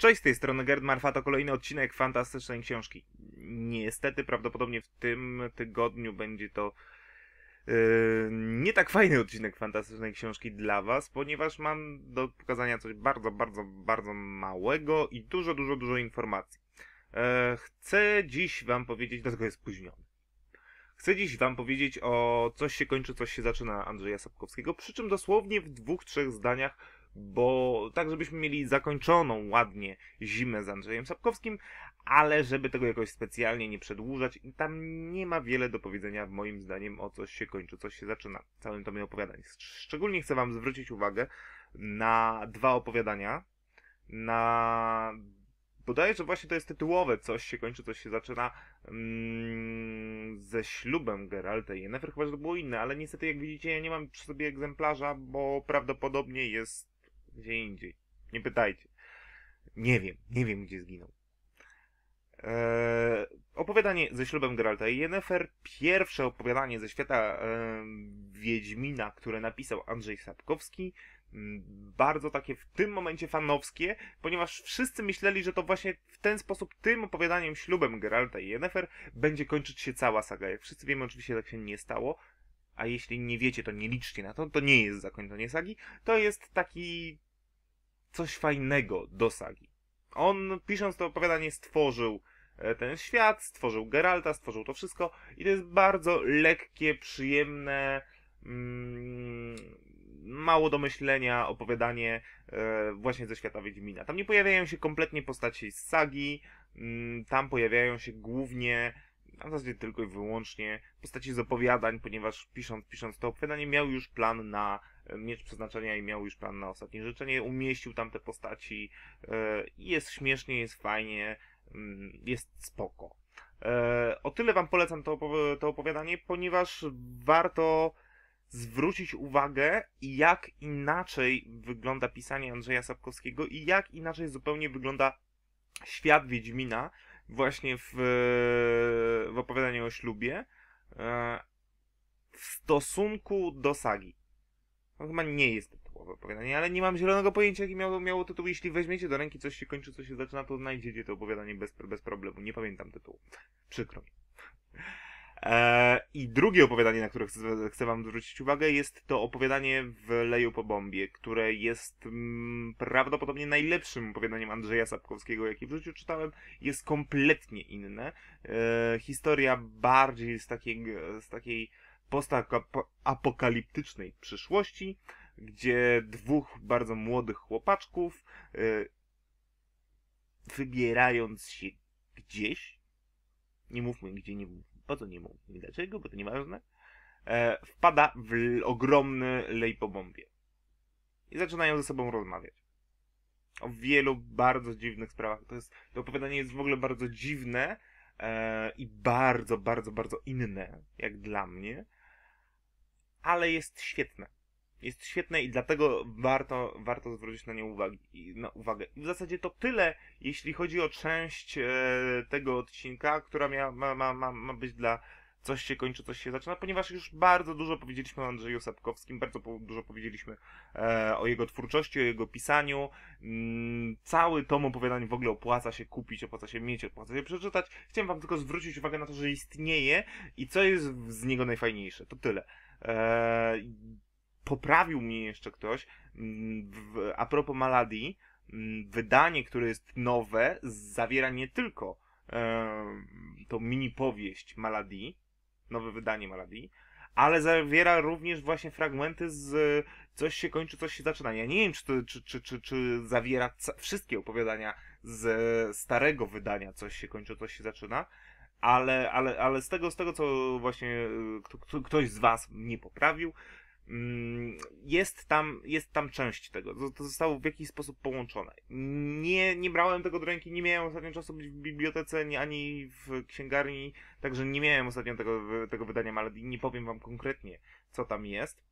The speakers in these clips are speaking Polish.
Cześć, z tej strony Gerd Marfa, to kolejny odcinek Fantastycznej Książki. Niestety, prawdopodobnie w tym tygodniu będzie to yy, nie tak fajny odcinek Fantastycznej Książki dla Was, ponieważ mam do pokazania coś bardzo, bardzo, bardzo małego i dużo, dużo, dużo informacji. Yy, chcę dziś Wam powiedzieć, dlatego jest spóźniony. Chcę dziś Wam powiedzieć o coś się kończy, coś się zaczyna Andrzeja Sapkowskiego, przy czym dosłownie w dwóch, trzech zdaniach bo tak, żebyśmy mieli zakończoną ładnie zimę z Andrzejem Sapkowskim, ale żeby tego jakoś specjalnie nie przedłużać, tam nie ma wiele do powiedzenia, moim zdaniem, o coś się kończy, coś się zaczyna w całym tomie opowiadań. Szczególnie chcę Wam zwrócić uwagę na dwa opowiadania, na Podaję, że właśnie to jest tytułowe, coś się kończy, coś się zaczyna mm, ze ślubem Geralta i Jennifer, chyba że to było inne, ale niestety jak widzicie ja nie mam przy sobie egzemplarza, bo prawdopodobnie jest gdzie indziej. Nie pytajcie. Nie wiem, nie wiem gdzie zginął. Eee, opowiadanie ze ślubem Geralta i Yennefer, pierwsze opowiadanie ze świata e, Wiedźmina, które napisał Andrzej Sapkowski, mm, bardzo takie w tym momencie fanowskie, ponieważ wszyscy myśleli, że to właśnie w ten sposób, tym opowiadaniem ślubem Geralta i Yennefer będzie kończyć się cała saga. Jak wszyscy wiemy, oczywiście tak się nie stało, a jeśli nie wiecie, to nie liczcie na to, to nie jest zakończenie sagi, to jest taki coś fajnego do sagi. On, pisząc to opowiadanie, stworzył e, ten świat, stworzył Geralta, stworzył to wszystko i to jest bardzo lekkie, przyjemne, mm, mało do myślenia opowiadanie e, właśnie ze świata Wiedźmina. Tam nie pojawiają się kompletnie postaci z sagi, mm, tam pojawiają się głównie, a w zasadzie tylko i wyłącznie, postaci z opowiadań, ponieważ pisząc, pisząc to opowiadanie miał już plan na miecz przeznaczenia i miał już plan na ostatnie życzenie, umieścił tam te postaci i e, jest śmiesznie, jest fajnie, mm, jest spoko. E, o tyle wam polecam to, to opowiadanie, ponieważ warto zwrócić uwagę, jak inaczej wygląda pisanie Andrzeja Sapkowskiego i jak inaczej zupełnie wygląda świat Wiedźmina właśnie w, w opowiadaniu o ślubie e, w stosunku do sagi. On chyba nie jest tytułowe opowiadanie, ale nie mam zielonego pojęcia, jaki miało, miało tytuł. Jeśli weźmiecie do ręki coś się kończy, coś się zaczyna, to znajdziecie to opowiadanie bez, bez problemu. Nie pamiętam tytułu. Przykro mi. Eee, I drugie opowiadanie, na które chcę, chcę wam zwrócić uwagę, jest to opowiadanie w Leju po bombie, które jest mm, prawdopodobnie najlepszym opowiadaniem Andrzeja Sapkowskiego, jakie w życiu czytałem. Jest kompletnie inne. Eee, historia bardziej z, takiej, z takiej postapokaliptycznej przyszłości, gdzie dwóch bardzo młodych chłopaczków, y, wybierając się gdzieś, nie mówmy gdzie, nie mówmy, po co nie mówmy, dlaczego, bo to nieważne, e, wpada w ogromny lej po bombie. I zaczynają ze sobą rozmawiać. O wielu bardzo dziwnych sprawach. To, jest, to opowiadanie jest w ogóle bardzo dziwne e, i bardzo, bardzo, bardzo inne, jak dla mnie ale jest świetne. Jest świetne i dlatego warto, warto zwrócić na nie uwagi, na uwagę. I w zasadzie to tyle, jeśli chodzi o część e, tego odcinka, która mia, ma, ma, ma, ma być dla coś się kończy, coś się zaczyna, ponieważ już bardzo dużo powiedzieliśmy o Andrzeju Sapkowskim, bardzo po, dużo powiedzieliśmy e, o jego twórczości, o jego pisaniu. Mm, cały tom opowiadań w ogóle opłaca się kupić, opłaca się mieć, opłaca się przeczytać. Chciałem wam tylko zwrócić uwagę na to, że istnieje i co jest z niego najfajniejsze. To tyle. E, poprawił mnie jeszcze ktoś, mm, a propos Maladii mm, wydanie, które jest nowe, zawiera nie tylko e, tą mini powieść Maladii, nowe wydanie Maladii ale zawiera również właśnie fragmenty z coś się kończy, coś się zaczyna. Ja nie wiem, czy, to, czy, czy, czy, czy zawiera wszystkie opowiadania z starego wydania coś się kończy, coś się zaczyna, ale, ale, ale z tego, z tego co właśnie e, kto, ktoś z was mnie poprawił, mm, jest tam, jest tam część tego. To, to zostało w jakiś sposób połączone. Nie, nie brałem tego do ręki, nie miałem ostatnio czasu być w bibliotece ani w księgarni, także nie miałem ostatnio tego, tego wydania, ale nie powiem wam konkretnie, co tam jest.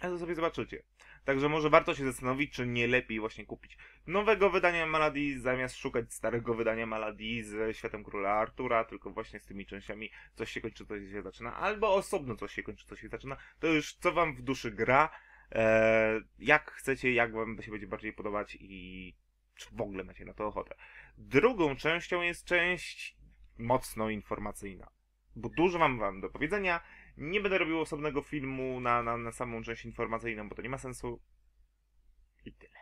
A to sobie zobaczycie. Także może warto się zastanowić, czy nie lepiej właśnie kupić nowego wydania Malady zamiast szukać starego wydania Malady z Światem Króla Artura, tylko właśnie z tymi częściami coś się kończy, coś się zaczyna, albo osobno coś się kończy, coś się zaczyna. To już co wam w duszy gra, e, jak chcecie, jak wam się będzie bardziej podobać i czy w ogóle macie na to ochotę. Drugą częścią jest część mocno informacyjna, bo dużo mam wam do powiedzenia, nie będę robił osobnego filmu na, na, na samą część informacyjną, bo to nie ma sensu. I tyle.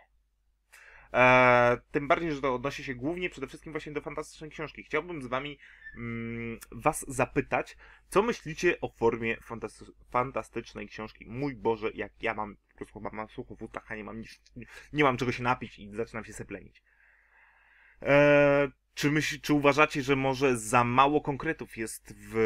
E, tym bardziej, że to odnosi się głównie przede wszystkim właśnie do fantastycznej książki. Chciałbym z wami mm, was zapytać, co myślicie o formie fantasty fantastycznej książki? Mój Boże, jak ja mam po prostu mam, mam sucho w utach, a nie mam, nic, nie, nie mam czego się napić i zaczynam się seplenić. Eee, czy, myśl, czy uważacie, że może za mało konkretów jest w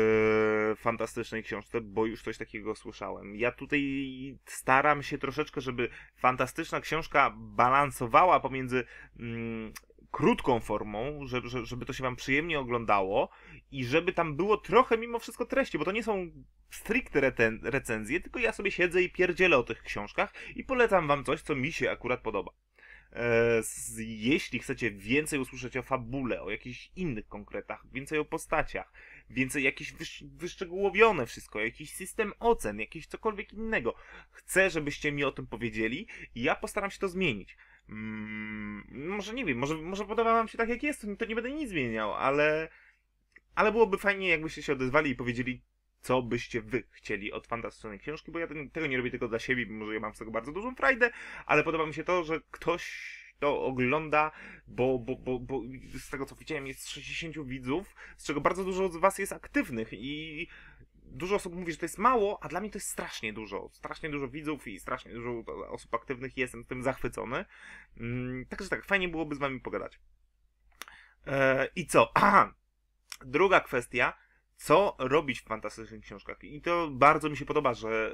fantastycznej książce, bo już coś takiego słyszałem? Ja tutaj staram się troszeczkę, żeby fantastyczna książka balansowała pomiędzy mm, krótką formą, żeby, żeby to się wam przyjemnie oglądało i żeby tam było trochę mimo wszystko treści, bo to nie są stricte recenzje, tylko ja sobie siedzę i pierdzielę o tych książkach i polecam wam coś, co mi się akurat podoba. E, jeśli chcecie więcej usłyszeć o fabule, o jakichś innych konkretach, więcej o postaciach, więcej jakieś wyszczegółowione wszystko, jakiś system ocen, jakieś cokolwiek innego, chcę, żebyście mi o tym powiedzieli i ja postaram się to zmienić. Mm, może nie wiem, może, może podoba wam się tak jak jest, to nie będę nic zmieniał, ale ale byłoby fajnie, jakbyście się odezwali i powiedzieli, co byście wy chcieli od fantastycznej książki, bo ja tego nie robię tylko dla siebie, bo może ja mam z tego bardzo dużą frajdę, ale podoba mi się to, że ktoś to ogląda, bo, bo, bo, bo z tego co widziałem jest 60 widzów, z czego bardzo dużo z was jest aktywnych i dużo osób mówi, że to jest mało, a dla mnie to jest strasznie dużo. Strasznie dużo widzów i strasznie dużo osób aktywnych i jestem tym zachwycony. Mm, także tak, fajnie byłoby z wami pogadać. E, I co? Aha! Druga kwestia co robić w fantastycznych książkach. I to bardzo mi się podoba, że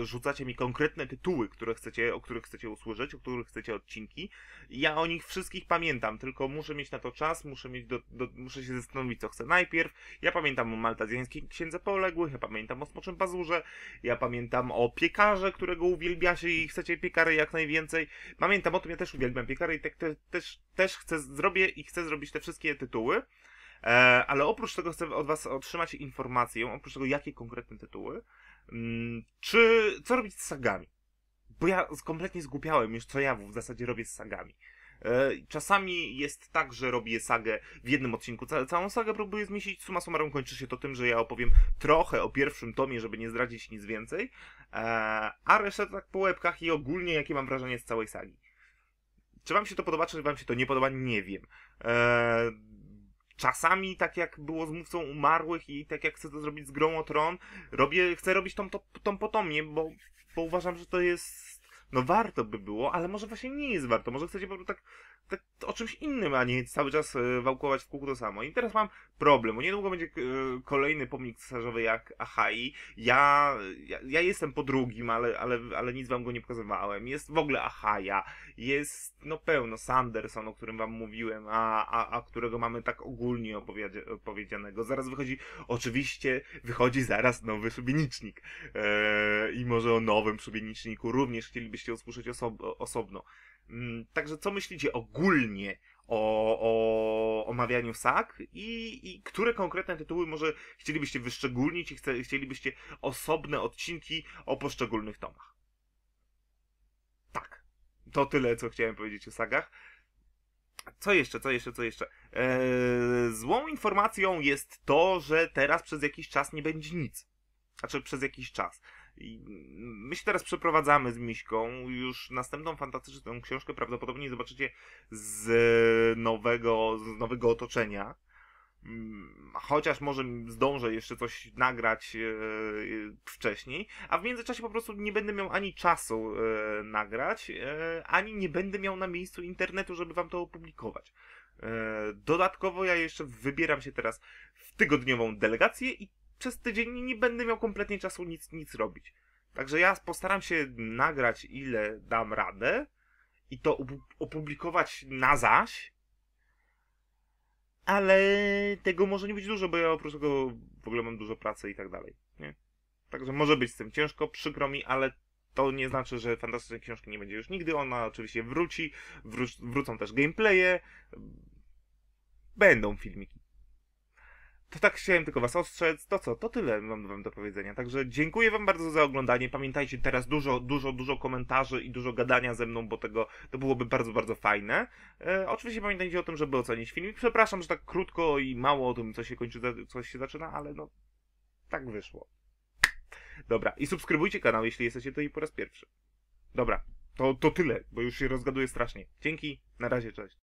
e, rzucacie mi konkretne tytuły, które chcecie, o których chcecie usłyszeć, o których chcecie odcinki. Ja o nich wszystkich pamiętam, tylko muszę mieć na to czas, muszę, mieć do, do, muszę się zastanowić, co chcę najpierw. Ja pamiętam o maltazjańskiej księdze poległych, ja pamiętam o smoczym pazurze, ja pamiętam o piekarze, którego uwielbiacie i chcecie piekary jak najwięcej. Pamiętam o tym, ja też uwielbiam piekary i te, te, też, też chcę, zrobię i chcę zrobić te wszystkie tytuły. E, ale oprócz tego chcę od Was otrzymać informację, oprócz tego jakie konkretne tytuły, mm, czy co robić z sagami. Bo ja kompletnie zgłupiałem już, co ja w zasadzie robię z sagami. E, czasami jest tak, że robię sagę w jednym odcinku, całą sagę próbuję zmieścić. Suma summarum kończy się to tym, że ja opowiem trochę o pierwszym tomie, żeby nie zdradzić nic więcej, e, a resztę tak po łebkach i ogólnie jakie mam wrażenie z całej sagi. Czy wam się to podoba, czy wam się to nie podoba, nie wiem. Eee, czasami, tak jak było z Mówcą Umarłych i tak jak chcę to zrobić z Grą o Tron, robię, chcę robić tą, tą, bo, bo uważam, że to jest no warto by było, ale może właśnie nie jest warto. Może chcecie po prostu tak tak o czymś innym, a nie cały czas e, wałkować w kółko to samo. I teraz mam problem, bo niedługo będzie e, kolejny pomnik cesarzowy jak Achai. Ja, ja, ja jestem po drugim, ale, ale, ale nic wam go nie pokazywałem. Jest w ogóle Achaja, jest no pełno Sanderson, o którym wam mówiłem, a, a, a którego mamy tak ogólnie opowiedzianego. Zaraz wychodzi, oczywiście wychodzi zaraz nowy szubienicznik. Eee, I może o nowym szubieniczniku również chcielibyście usłyszeć osobno. Mm, także co myślicie ogólnie o, o omawianiu sag i, i które konkretne tytuły może chcielibyście wyszczególnić i chce, chcielibyście osobne odcinki o poszczególnych tomach? Tak. To tyle, co chciałem powiedzieć o sagach. Co jeszcze, co jeszcze, co jeszcze? Eee, złą informacją jest to, że teraz przez jakiś czas nie będzie nic. Znaczy przez jakiś czas. My się teraz przeprowadzamy z Miśką. Już następną fantastyczną książkę prawdopodobnie zobaczycie z nowego, z nowego otoczenia. Mm, chociaż może zdążę jeszcze coś nagrać e, e, wcześniej, a w międzyczasie po prostu nie będę miał ani czasu e, nagrać, ani nie będę miał na miejscu internetu, żeby wam to opublikować. Dodatkowo ja jeszcze wybieram się teraz w tygodniową delegację i przez tydzień nie będę miał kompletnie czasu nic, nic robić. Także ja postaram się nagrać ile dam radę i to opublikować na zaś. Ale tego może nie być dużo, bo ja oprócz tego w ogóle mam dużo pracy i tak dalej. Nie? Także może być z tym ciężko, przykro mi, ale to nie znaczy, że fantastycznej książki nie będzie już nigdy. Ona oczywiście wróci, wró wrócą też gameplaye, będą filmiki. To tak chciałem tylko was ostrzec. To co, to tyle mam wam do powiedzenia. Także dziękuję wam bardzo za oglądanie. Pamiętajcie, teraz dużo, dużo, dużo komentarzy i dużo gadania ze mną, bo tego to byłoby bardzo, bardzo fajne. E, oczywiście pamiętajcie o tym, żeby ocenić film. Przepraszam, że tak krótko i mało o tym, co się kończy, co się zaczyna, ale no tak wyszło. Dobra, i subskrybujcie kanał, jeśli jesteście tutaj po raz pierwszy. Dobra, to, to tyle, bo już się rozgaduję strasznie. Dzięki, na razie, cześć.